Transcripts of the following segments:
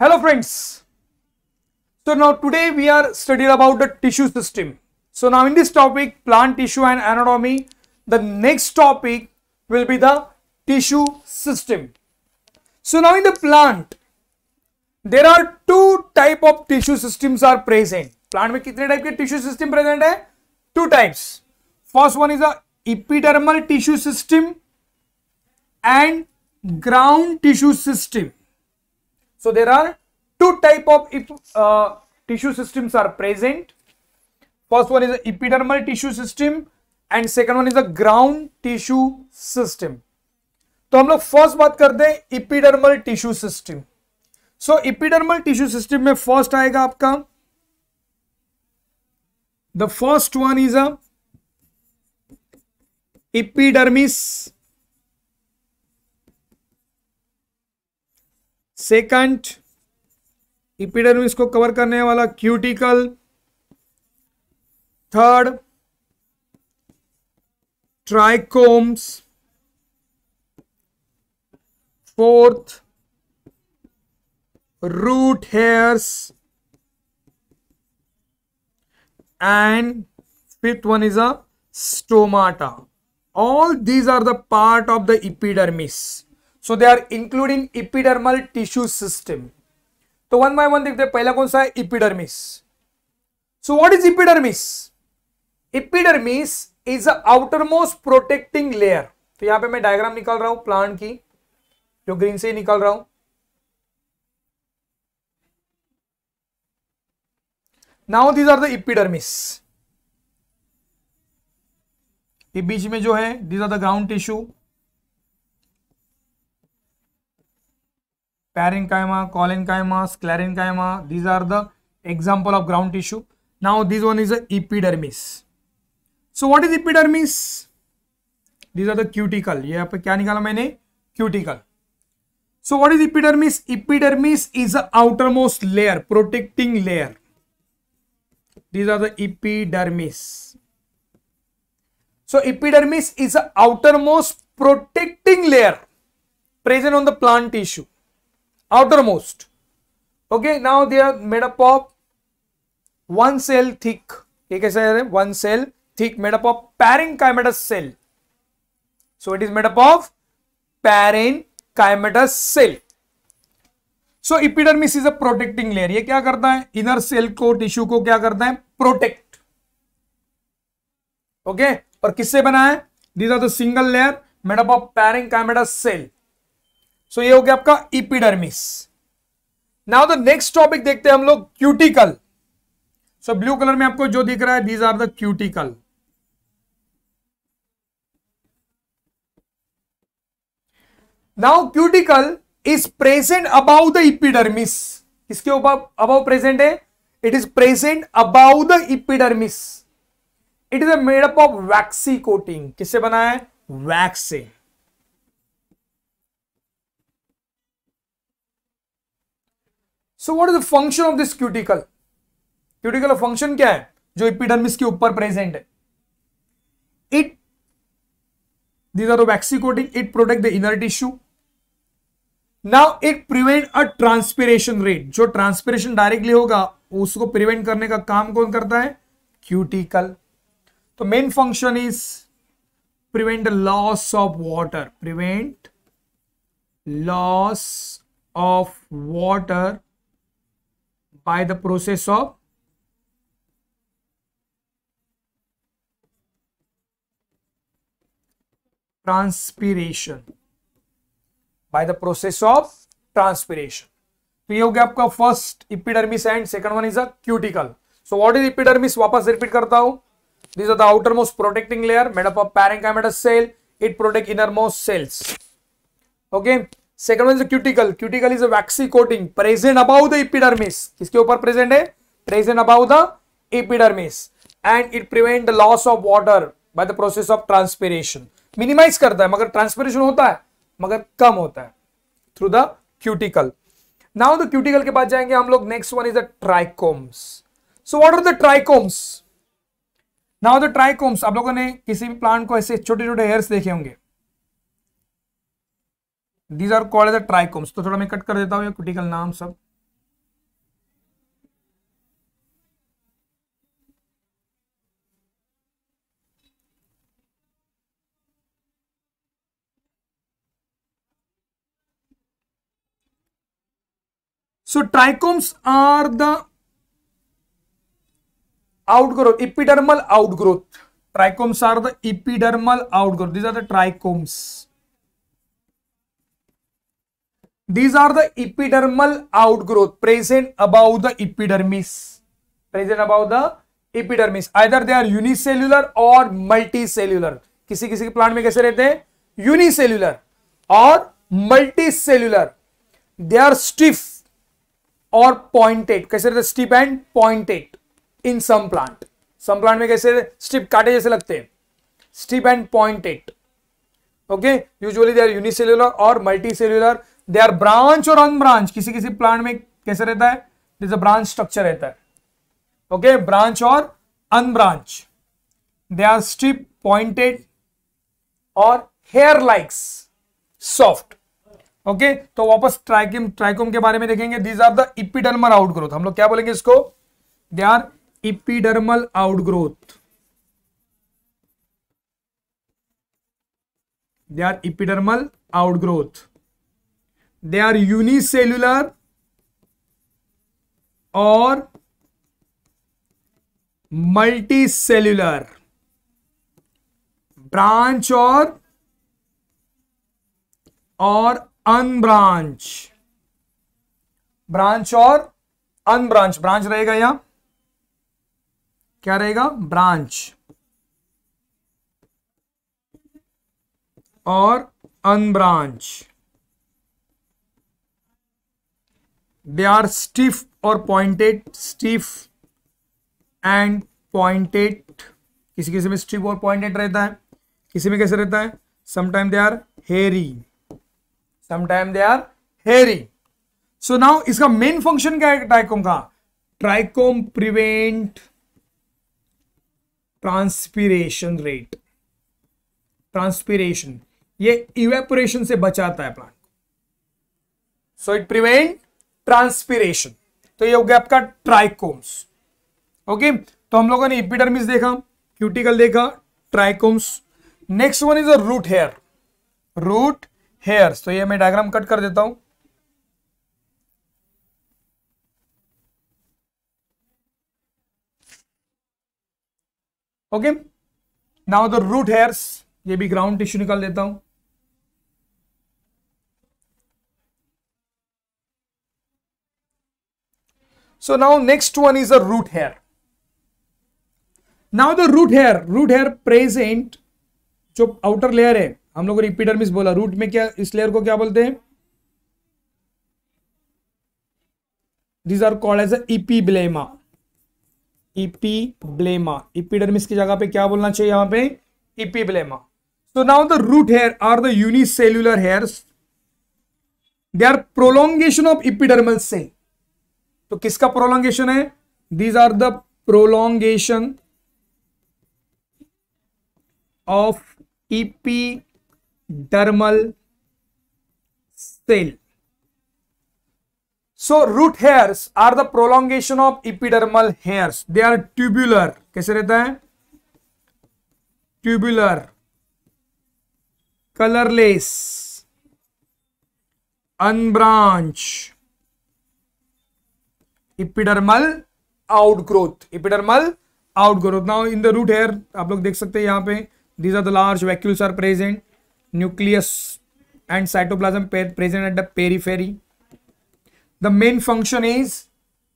Hello friends. So now today we are studying about the tissue system. So now in this topic plant tissue and anatomy, the next topic will be the tissue system. So now in the plant, there are two type of tissue systems are present. Plant में कितने type के tissue system present hai Two types. First one is the epidermal tissue system and ground tissue system. So there are two type of if uh, tissue systems are present. First one is a epidermal tissue system and second one is a ground tissue system. तो हम लोग first बात करते हैं epidermal tissue system so epidermal tissue system में first आएगा आपका the first one is a epidermis second epidermis को कवर करने वाला cuticle third trichomes fourth root hairs and fifth one is a stomata all these are the part of the epidermis so they are including epidermal tissue system तो one by one देखते हैं पहला कौन सा है epidermis so what is epidermis epidermis is outermost protecting layer तो यहां पे मैं डायग्राम निकाल रहा हूं प्लांट की जो ग्रीन से निकाल रहा हूं now these are the epidermis ये बीच में जो है these are the ground tissue parenchyma, colenchyma, sclerenchyma. These are the example of ground tissue. Now this one is a epidermis. So what is epidermis? These are the cuticle. ye यहाँ पे क्या निकाला मैंने cuticle. So what is epidermis? Epidermis is a outermost layer, protecting layer. These are the epidermis. So epidermis is a outermost protecting layer present on the plant tissue. outermost okay now they are made up of one cell thick ये कैसे है one cell thick made up of parenchymatous cell so it is made up of parenchymatous cell so epidermis is a protecting layer ये क्या करता है inner cell को tissue को क्या करता है प्रोटेक्ट ओके okay? और किससे बना है these are the single layer made up of parenchymatous cell so ये हो गया आपका epidermis now the next topic देखते हैं हम लोग क्यूटिकल सो ब्लू कलर में आपको जो दिख रहा है these are the cuticle now cuticle is present about the epidermis किसके ऊपर अबाउ प्रेजेंट है it is present about the epidermis it is made up of waxy coating किससे बना है वैक्स से so what is the function of this cuticle cuticle function क्या है जो इपिडर्मिस के ऊपर प्रेजेंट है it these are waxy coating it protect the inner tissue now it prevent a transpiration rate जो ट्रांसपिरेशन डायरेक्टली होगा उसको प्रिवेंट करने का काम कौन करता है क्यूटिकल तो main function is prevent loss of water prevent loss of water by the process of transpiration by the process of transpiration तो ये हो गया आपका first epidermis and second one is a cuticle so what is epidermis वापस repeat करता हूं this are the outermost protecting layer made up of parenchymatous cell it protect innermost cells okay second one is cuticle cuticle is vaccine coating present about the epidermis किसके ऊपर present है present about the epidermis and it prevent the loss of water by the process of transpiration minimize करता है मगर transpiration होता है मगर कम होता है through the cuticle now the cuticle के बाद जाएंगे हम लोग next one is the trichomes so what are the trichomes now the trichomes आप लोगों ने किसी भी प्लांट को ऐसे छोटे छोटे हेयर्स देखे होंगे दीज आर कॉल्ड ट्राइकोम्स तो थोड़ा मैं कट कर देता हूं क्रिटिकल नाम सब so trichomes are the outgrowth epidermal outgrowth trichomes are the epidermal outgrowth these are the trichomes these are the epidermal outgrowth present above the epidermis present above the epidermis either they are unicellular or multicellular किसी किसी के plant में कैसे रहते हैं unicellular और multicellular they are stiff और pointed कैसे रहते stiff and pointed in some plant some plant में कैसे स्टिफ काटे जैसे लगते हैं stiff and pointed okay usually they are unicellular और मल्टीसेल्यूलर दे आर ब्रांच और अनब्रांच किसी किसी प्लांट में कैसे रहता है दिस अ ब्रांच स्ट्रक्चर रहता है ओके ब्रांच और unbranch they are strip pointed और हेयर लाइक्स सॉफ्ट ओके तो वापस ट्राइकिम ट्राइकोम के बारे में देखेंगे these are the epidermal outgrowth हम लोग क्या बोलेंगे इसको they are epidermal outgrowth they are epidermal outgrowth they are unicellular or multicellular branch or और अनब्रांच ब्रांच और अनब्रांच ब्रांच रहेगा यहां क्या रहेगा ब्रांच और अनब्रांच they are stiff और पॉइंटेड स्टिफ एंड पॉइंटेड किसी किसी में स्टिफ और पॉइंटेड रहता है किसी में कैसे रहता है sometime they are hairy sometime they are hairy so now इसका मेन फंक्शन क्या है ट्राइकोम का trichome prevent transpiration rate transpiration ये इवेपोरेशन से बचाता है plant so it prevent transpiration तो ये हो गया आपका ट्राइकोम्स ओके तो हम लोगों ने इपिडर्मिस देखा क्यूटिकल देखा trichomes next one is a root hair root hair तो ये मैं डायग्राम कट कर देता हूं okay now the root hairs ये भी ग्राउंड टिश्यू निकाल देता हूं So now next one is a root hair. Now the root hair root hair present जो आउटर लेयर है हम लोग इपिडर्मिस बोला रूट में क्या इस लेयर को क्या बोलते हैं these are called as epiblema epiblema epidermis की जगह पे क्या बोलना चाहिए यहां पे epiblema so now the root hair are the unicellular hairs they are prolongation of epidermal cell तो किसका प्रोलोंगेशन है these are the prolongation of epidermal cell so root hairs are the prolongation of epidermal hairs they are tubular कैसे रहता है tubular colourless unbranch epidermal outgrowth epidermal outgrowth now in the root hair आप लोग देख सकते हैं यहाँ पे these are the large vacuoles are present nucleus and cytoplasm present at the periphery the main function is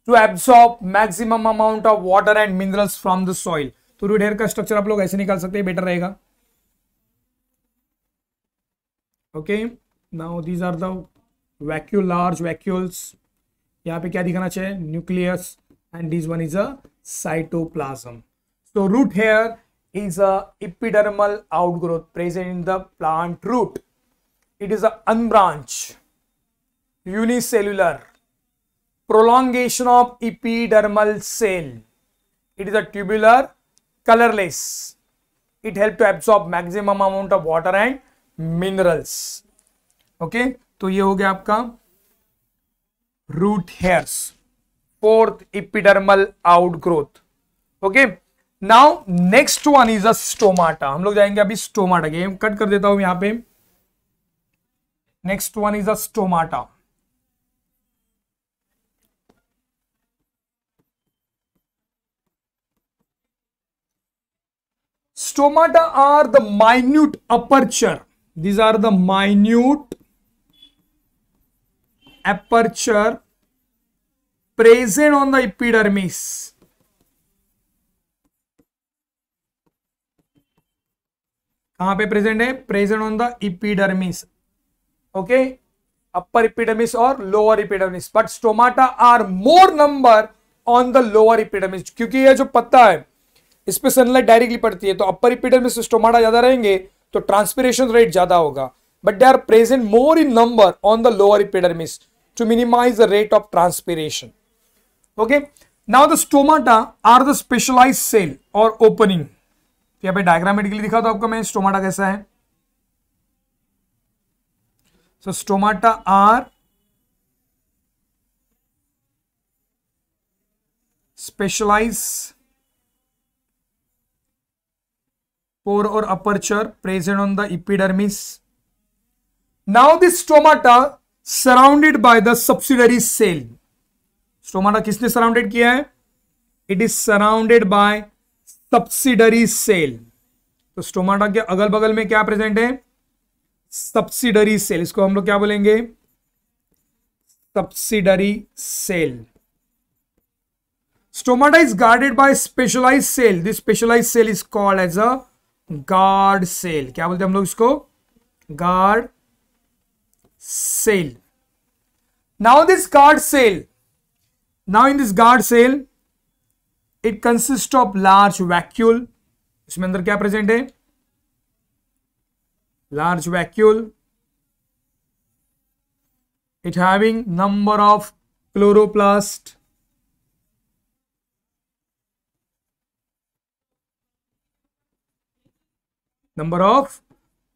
to absorb maximum amount of water and minerals from the soil तो root hair का structure आप लोग ऐसे निकाल सकते हैं better रहेगा okay now these are the vacuole large vacuoles यहाँ पे क्या दिखाना चाहिए nucleus and this one is a cytoplasm so root hair is epidermal outgrowth present in the plant root it is unbranch unicellular prolongation of epidermal cell it is a tubular colourless it help to absorb maximum amount of water and minerals okay तो ये हो गया आपका root hairs. Fourth, epidermal outgrowth. Okay. Now, next one is a stomata. हम लोग जाएंगे अभी stomata के कट कर देता हूं यहां पे Next one is a stomata. Stomata are the minute aperture. These are the minute aperture present on the epidermis. कहां पे प्रेजेंट है present on the epidermis okay upper epidermis और lower epidermis but stomata are more number on the lower epidermis क्योंकि ये जो पत्ता है इस पर सनलाइट डायरेक्टली पड़ती है तो अपर इपीडर्मिस स्टोमाटा ज्यादा रहेंगे तो ट्रांसपिरेशन रेट ज्यादा होगा but they are present more in number on the lower epidermis to minimize the rate of transpiration. Okay. Now the stomata are the specialized cell or opening. यहाँ पे diagrammatically दिखा था आपको मैं स्टोमाटा कैसा है सो stomata are specialise pore or aperture present on the epidermis. Now this stomata surrounded by the subsidiary cell stomata किसने सराउंडेड किया है it is surrounded by subsidiary cell तो स्टोमाटा के अगल बगल में क्या प्रेजेंट है सब्सिडरी सेल इसको हम लोग क्या बोलेंगे subsidiary cell stomata is guarded by specialise cell this specialise cell is called as a guard cell क्या बोलते हैं हम लोग इसको guard cell Now this guard sail, now in this guard sail, it consists of large vacuole. इसमें अंदर क्या present है large vacuole. It having number of chloroplast. number of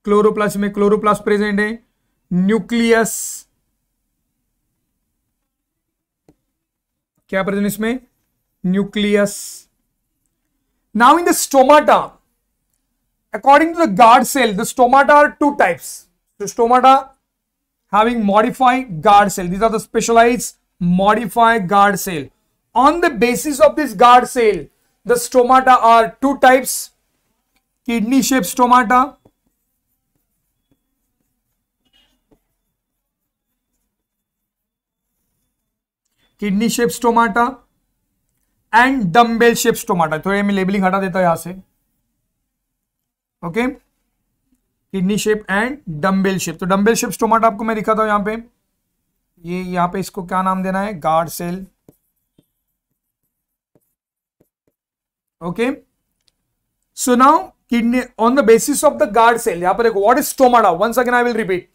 chloroplast में chloroplast present है nucleus क्या प्रयोजन इसमें nucleus now in the stomata according to the guard cell the stomata are two types stomata having modified guard cell this are the specialise modified guard cell on the basis of this guard cell the stomata are two types kidney shape stomata kidney shape stomata and dumbbell shape stomata थोड़ी तो मैं labelling हटा देता हूं यहां से okay kidney shape and dumbbell shape तो dumbbell shape stomata आपको मैं दिखाता हूं यहां पे ये यहां पे इसको क्या नाम देना है guard cell okay so now kidney on the basis of the guard cell यहां पर what is stomata once again I will repeat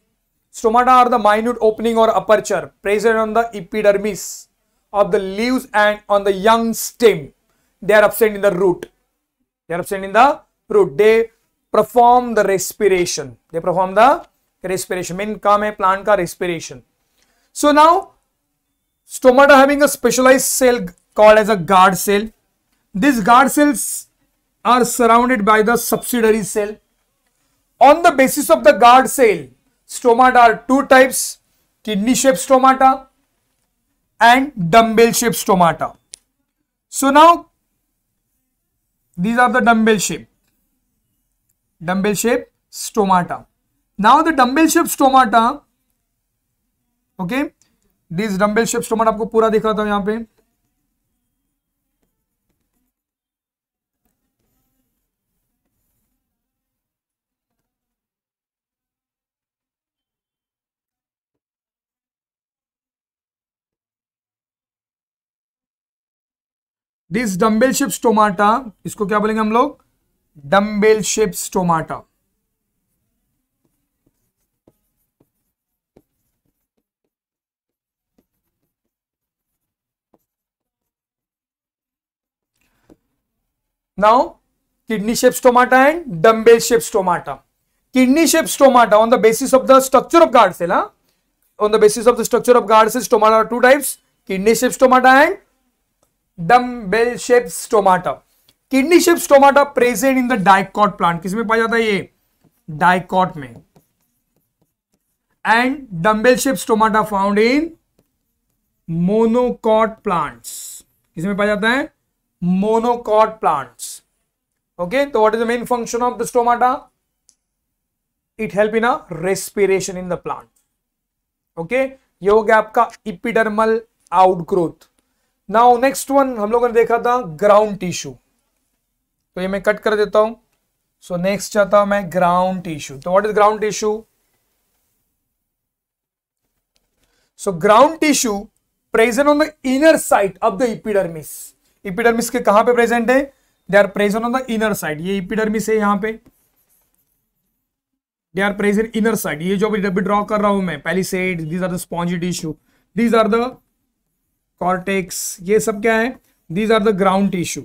stomata are the minute opening or aperture present on the epidermis of the leaves and on the young stem. They are absent in the root. They are absent in the root. They perform the respiration. They perform the respiration. Main kaam hai plant ka respiration. So now stomata having a specialized cell called as a guard cell. These guard cells are surrounded by the subsidiary cell. On the basis of the guard cell, stomata are two types, kidney shaped stomata and dumbbell shape stomata. So now these are the dumbbell shape, dumbbell shape stomata. Now the dumbbell shape stomata, okay, these dumbbell shape stomata aapko pura dikhata hu yahan pe this dumbbell shape stomata इसको क्या बोलेंगे हम लोग dumbbell shape stomata now kidney shape stomata and dumbbell shape stomata kidney shape stomata on the basis of the structure of guard cell on the basis of the structure of guard cell stomata two types kidney shape stomata and dumbbell shape stomata kidney shape stomata present in the dicot plant किसमें पाया जाता है ये dicot में and dumbbell shape stomata found in monocot plants किसमें पाया जाता है मोनोकॉट प्लांट्स ओके तो what is the main function of the stomata it help in a respiration in the plant okay ये हो गया आपका epidermal outgrowth now next one हम लोगों ने देखा था ग्राउंड टिश्यू तो ये मैं कट कर देता हूं सो नेक्स्ट चाहता हूं मैं ग्राउंड टिश्यू तो what is ground tissue so ground tissue present on the inner side of the epidermis epidermis के कहां पे प्रेजेंट है they are present on the inner side ये इपिडर्मिस है यहां पे they are present inner side ये जो अभी ड्रॉ कर रहा हूं मैं पहली side these are the spongy tissue these are the cortex ये सब क्या है these are the ground tissue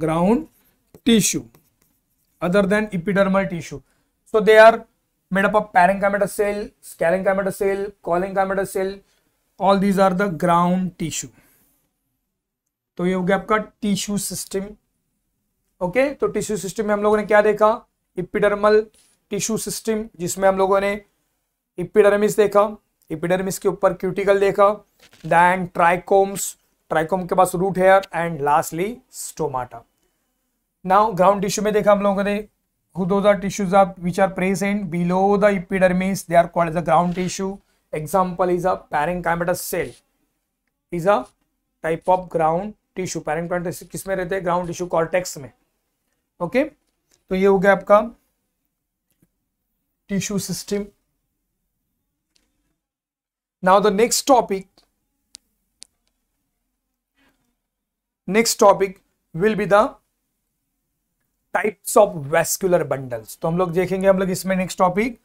ground tissue other than epidermal tissue so they are made up of parenchymatous cell, cell cell, cholenchymatous cell. All these are the ground tissue. तो ये हो गया आपका tissue system okay तो tissue system में हम लोगों ने क्या देखा इपिडर्मल टिश्यू सिस्टम जिसमें हम लोगों ने इपिडर्मिस देखा इपिडर्मिस के ऊपर क्यूटिकल देखा देन ट्राइकोम्स ट्राइकोम के पास root hair and lastly stomata now ground tissue में देखा हम लोगों ने tissues are which are present below the epidermis they are called as a ground tissue example is a pairing cell is a type of ground tissue pairing में रहते हैं ground tissue कॉल्टेक्स में okay okay? तो ये हो गया आपका tissue system now the next topic next topic will be the types of vascular bundles तो हम लोग देखेंगे हम लोग इसमें next topic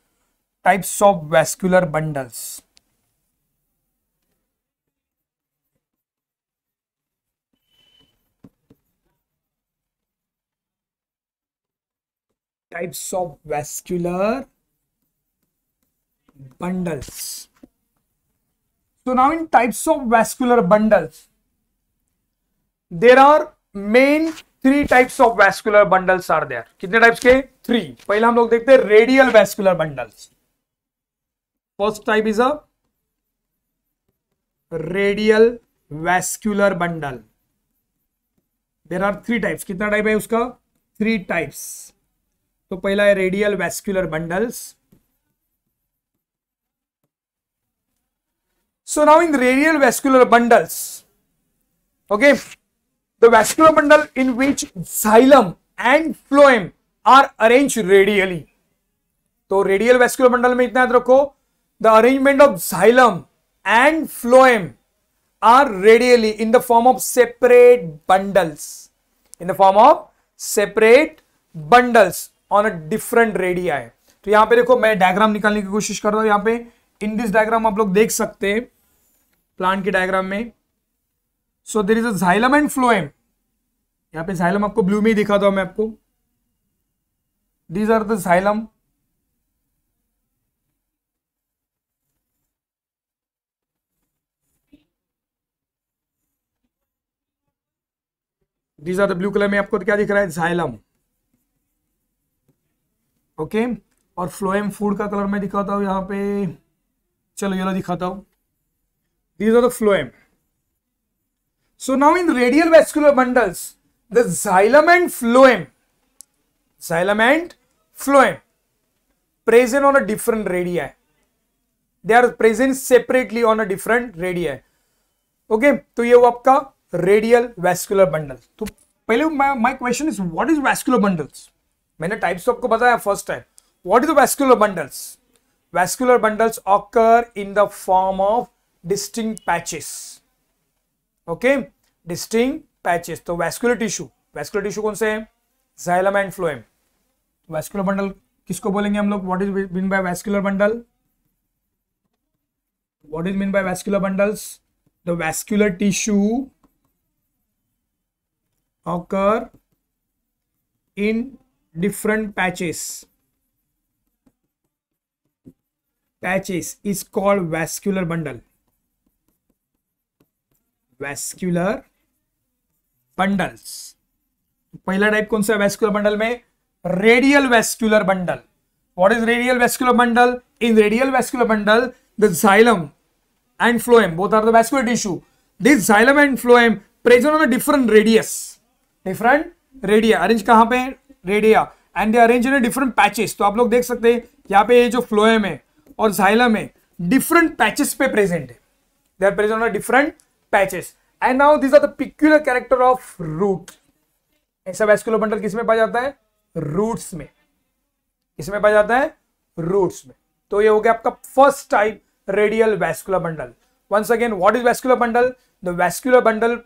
types of vascular bundles types of vascular bundles So now in types of vascular bundles, there are main three types of vascular bundles are there कितने types के three पहला हम लोग देखते हैं radial vascular bundles first type is a radial vascular bundle there are three types कितना type है उसका थ्री टाइप्स तो पहला है radial vascular bundles So now in the radial vascular bundles, okay, the vascular bundle in which xylem and phloem are arranged radially. तो radial vascular bundle में इतना याद रखो the arrangement of xylem and phloem are radially in the form of separate bundles in the form of separate bundles on a different radii है तो यहां पे देखो मैं डायग्राम निकालने की कोशिश कर रहा हूं यहां पे इन दिस डायग्राम आप लोग देख सकते हैं प्लांट के डायग्राम में so there is xylem and phloem यहां पे झाइलम आपको ब्लू में ही दिखाता हूं मैं आपको these are xylem these are the blue colour में आपको क्या दिख रहा है झाइलम ओके okay? और फ्लोएम फूड का कलर मैं दिखाता हूं यहां पे चलो येलो दिखाता हूं These are the phloem. So now in radial vascular bundles, the xylem and phloem, xylem and phloem, present on a different radii. They are present separately on a different radii. okay to ye वो आपका radial vascular bundle तो पहले my question is what is vascular bundles मैंने types तो आपको बताया first time what is the vascular bundles vascular bundles occur in the form distinct patches okay distinct patches तो vascular tissue vascular tissue कौन से हैं xylem and phloem vascular bundle किसको बोलेंगे हम लोग what is mean by vascular bundle what is mean by vascular bundles the vascular tissue occur in different patches patches is called vascular bundle vascular bundles तो पहला type कौन सा vascular bundle में radial vascular bundle what is radial vascular bundle in radial vascular bundle xylem and phloem both are vascular tissue xylem and phloem present on different radius different radii arrange कहां पे radii and they arrange in different patches तो आप लोग देख सकते हैं यहाँ पे ये जो फ्लोएम है और झाइलम है डिफरेंट पैचेस पे प्रेजेंट है they are present on different patches and now this are the peculiar character of root ऐसा वेस्कुलर बंडल किसमें पाया जाता है रूट्स में किसमें पाया जाता है रूट्स में तो ये हो गया आपका first type radial vascular bundle once again what is vascular bundle the vascular bundle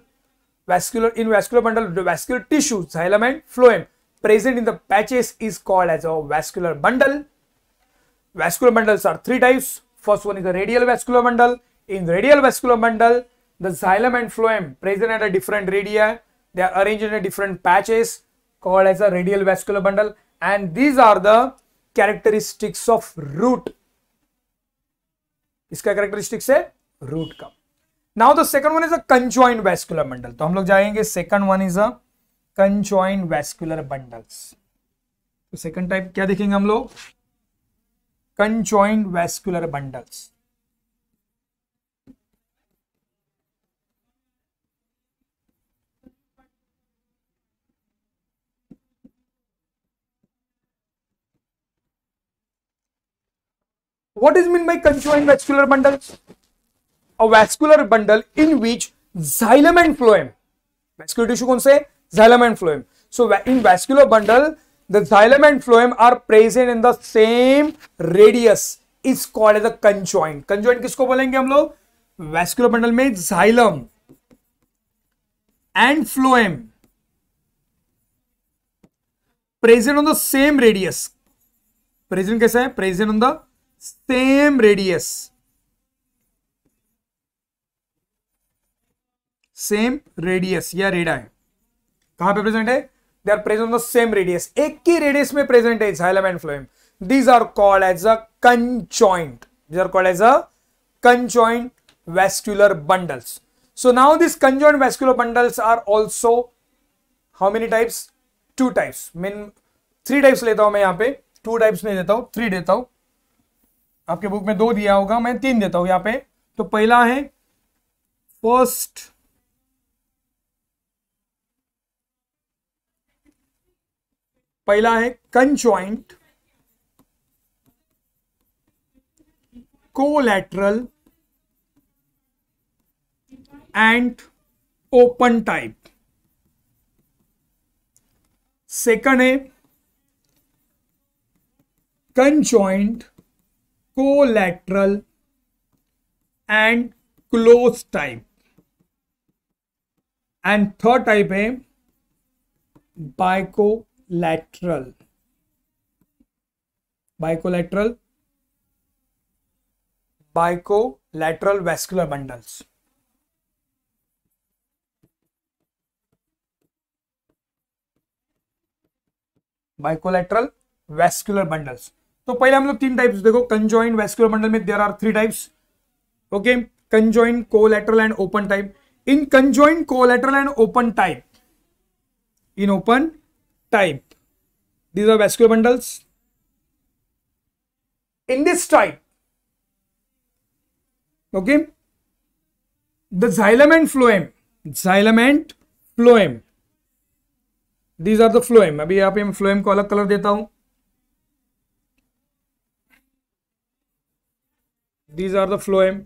vascular in vascular bundle the vascular tissue element phloem present in the patches is called as a vascular bundle vascular bundles are three types first one is the radial vascular bundle in radial vascular bundle The xylem and phloem present at a different radii. They are arranged in a different patches called as a radial vascular bundle. And these are the characteristics of root. iska characteristics hai root ka Now the second one is a conjoined vascular bundle. to hum log jayenge second one is a conjoined vascular bundles. तो second type क्या देखेंगे हम लोग? Conjoint vascular bundles What is meant by conjoined vascular bundles? A vascular bundle in which xylem and phloem, vascular tissue कौन से xylem and phloem. So in vascular bundle, the xylem and phloem are present in the same radius. Is called as a conjoined. Conjoined किसको बोलेंगे हम लोग? Vascular bundle में xylem and phloem present on the same radius. Present कैसा है? Present on the same radius same radius या रेडा है कहां पे प्रेजेंट है they are present the same radius एक ही रेडियस में प्रेजेंट है xylem and phloem these are called as a conjoint these are called as a conjoint vascular bundles so now this conjoint vascular bundles are also how many types two types mean three types लेता हूं मैं यहां पे two types नहीं देता हूं three देता हूं आपके बुक में दो दिया होगा मैं तीन देता हूं यहां पे तो पहला है फर्स्ट पहला है conjoint collateral and open type second है conjoint collateral and close type and third type है bicolateral, bicolateral, bicolateral vascular bundles bicolateral vascular bundles तो पहले हम लोग तीन टाइप्स देखो कंजॉइंट वेस्कुलर मंडल में there are three types okay conjoint collateral and open type in conjoint collateral and open type in open type these are vascular bundles in this type okay the xylem and phloem xylem and phloem these are the phloem अभी यहां पे phloem को अलग colour देता हूं these are the phloem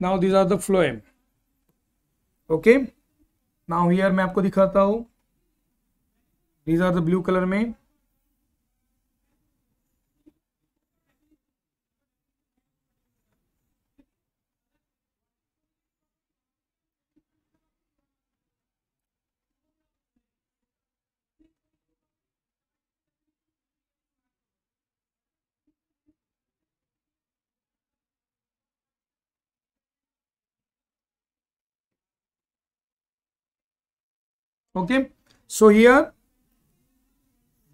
now these are the phloem okay now here मैं आपको दिखाता हूं these are the blue color में okay so here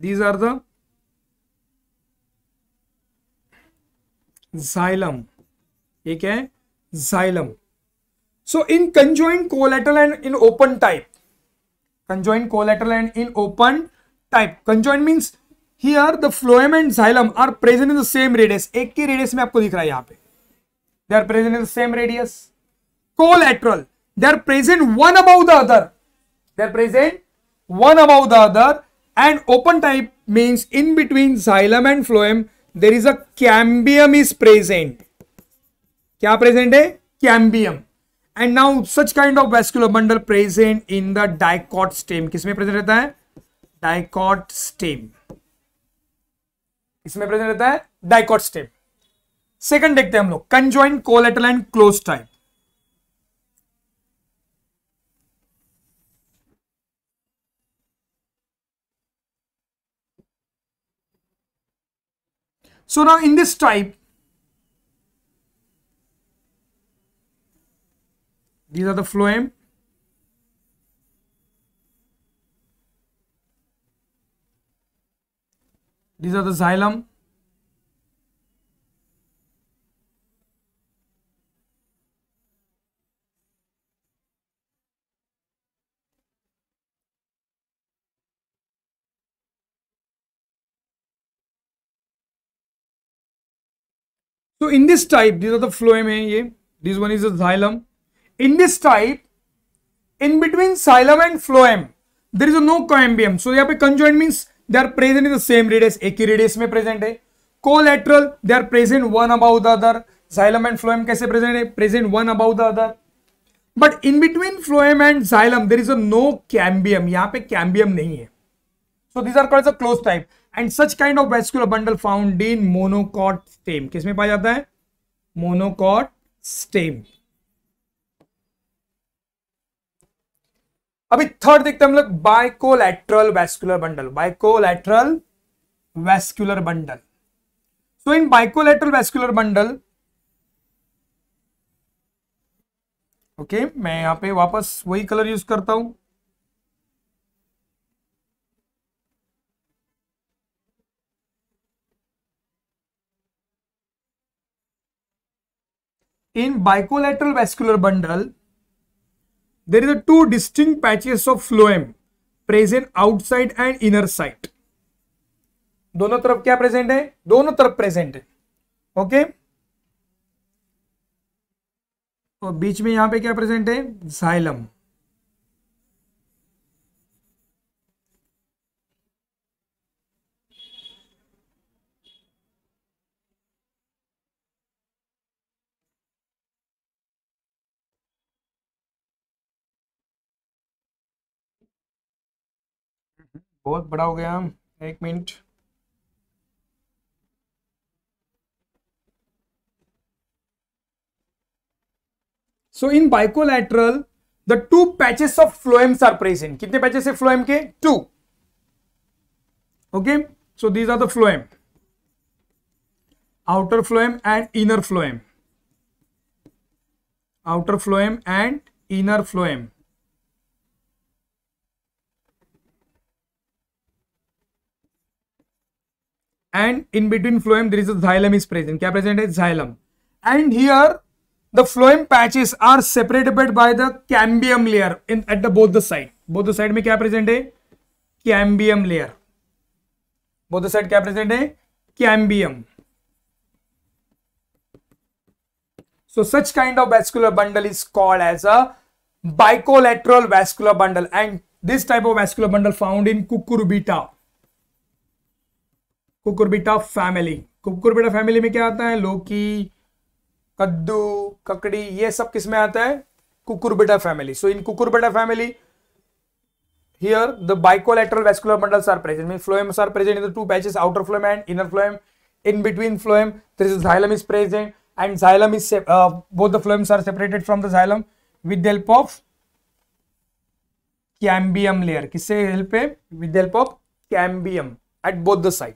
these are the xylem ek hai xylem so in conjoined collateral and in open type conjoined collateral and in open type conjoined means here the phloem and xylem are present in the same radius ek ki radius mein aapko dikh raha hai yahan pe they are present in the same radius collateral they are present one above the other They're present one above the other and open type means in between xylem and phloem there is a cambium is present. kya present hai Cambium. And now such kind of vascular bundle present in the dicot stem. किसमें present rehta hai Dicot stem. इसमें present rehta hai dicot stem second dekhte hain hum log conjoined collateral and close type So now in this type, these are the phloem. These are the xylem. So in this type, these are the phloem है ये. This one is the xylem. In this type, in between xylem and phloem, there is no coambium. So यहाँ पे conjoined means they are present in the same radius. एक ही radius में present है. Collateral, they are present one above the other. Xylem and phloem कैसे present है? Present one above the other. But in between phloem and xylem there is a no cambium यहां पे cambium नहीं है so these are called close type and such kind of vascular bundle found in monocot stem किसमें पाया जाता है monocot stem अभी third देखते हैं हम लोग bicollateral vascular bundle bicollateral vascular bundle so in bicollateral vascular bundle okay मैं यहां पे वापस वही कलर यूज करता हूं in bilateral vascular bundle, there is a two distinct patches of phloem present outside and inner side. दोनों तरफ क्या प्रेजेंट है दोनों तरफ प्रेजेंट है ओके okay? और बीच में यहां पे क्या प्रेजेंट है जाइलम बहुत बड़ा हो गया एक minute so in bicollateral the two patches of phloems are present कितने पैचेस है फ्लोएम के two okay so these are the phloem outer phloem and inner phloem outer phloem and inner phloem and in between phloem there is a xylem is present kya present hai xylem and here the phloem patches are separated by the cambium layer in at the both the side both the side mein kya present hai cambium layer both the side kya present hai cambium so such kind of vascular bundle is called as a bicolateral vascular bundle and this type of vascular bundle found in cucurbita Cucurbita family Cucurbita family में क्या आता है लोकी कद्दू ककड़ी ये सब किस में आता है Cucurbita family so in Cucurbita family here the bicollateral vascular bundles are present mean phloems are present in the two patches outer phloem and inner phloem in between phloem there is xylem is present and xylem is both the phloems are separated from the xylem with the help of cambium layer किससे help है with the help of cambium at both the side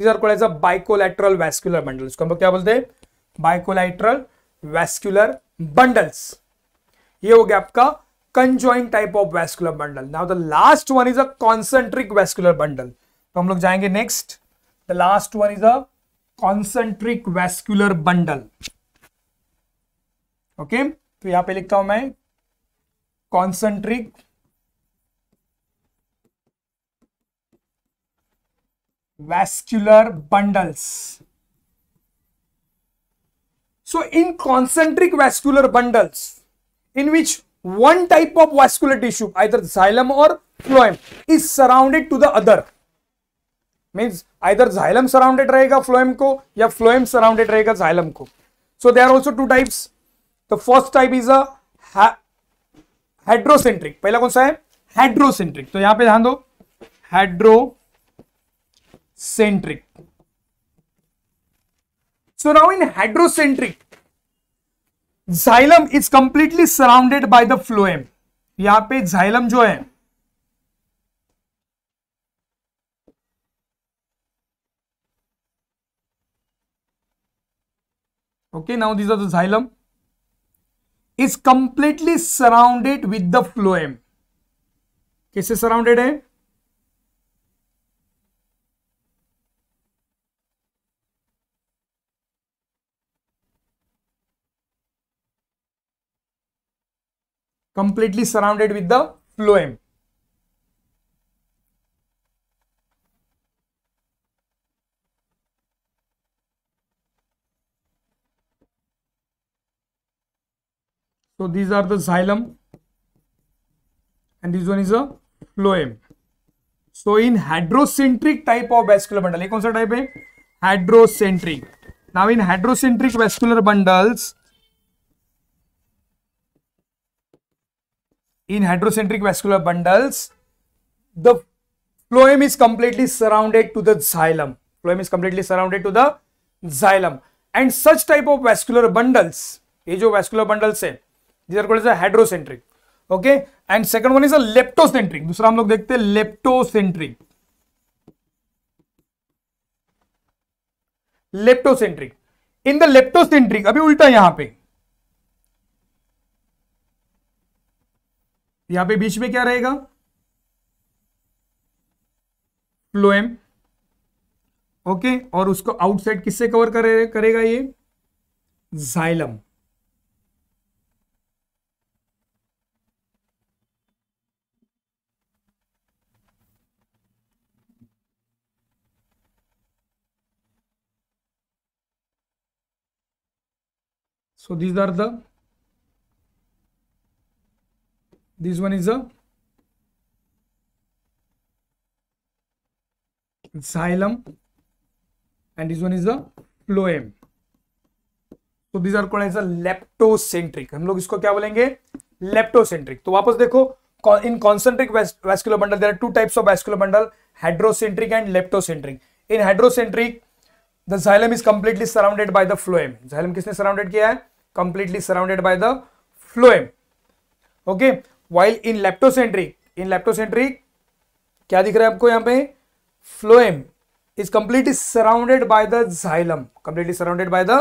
these are called as a bicollateral तो हम लोग क्या बोलते हैं बाइकोलाइट्रल vascular bundles ये हो गया आपका conjoint type of vascular bundle now the last one is a concentric vascular bundle तो हम लोग जाएंगे next the last one is a concentric vascular bundle okay तो यहां पे लिखता हूं मैं concentric vascular bundles so in concentric vascular bundles in which one type of vascular tissue either xylem और phloem is surrounded to the other means either xylem surrounded रहेगा phloem को या फ्लोएम सराउंडेड रहेगा झाइलम को so they are also two types the first type is hadrocentric पहला कौन सा है हाइड्रोसेंट्रिक तो यहां पर ध्यान दो hydro centric. So now in hydrocentric, xylem is completely surrounded by the phloem. यहां पे xylem जो है okay now these are the xylem is completely surrounded with the phloem कैसे surrounded है completely surrounded with the phloem. So these are the xylem and this one is a phloem. So in hydrocentric type of vascular bundle, ये kaun sa type hai hydrocentric Now in hydrocentric vascular bundles, in hydrocentric vascular bundles, the phloem is completely surrounded to the xylem. Phloem is completely surrounded to the xylem. And such type of vascular bundles, ye jo vascular bundles hai these are called as a hydrocentric. Okay, and second one is a leptocentric. dusra hum log dekhte हैं leptocentric. leptocentric in the leptocentric abhi ulta yahan pe यहां पे बीच में क्या रहेगा phloem okay और उसको outside किससे cover करे, करेगा ये xylem so these are the this one is a xylem and this one is the phloem तो these are called as a leptocentric हम लोग इसको क्या बोलेंगे लेप्टोसेंट्रिक तो वापस देखो in concentric vascular bundle there are two types of vascular bundle hydrocentric and leptocentric in hydrocentric the xylem is completely surrounded by the phloem xylem किसने surrounded किया है completely surrounded by the phloem okay while in leptocentric in leptocentric क्या दिख रहा है आपको यहां पे phloem is completely surrounded by the xylem completely surrounded by the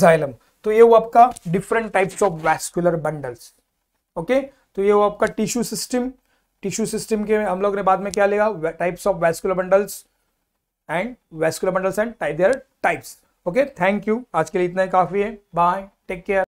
xylem तो ये वो आपका different types of vascular bundles okay तो ये वो आपका टिश्यू सिस्टम टिश्यू सिस्टम के हम लोग ने बाद में क्या लेगा types of vascular bundles and vascular bundles and their types okay thank you आज के लिए इतना ही काफी है बाय टेक केयर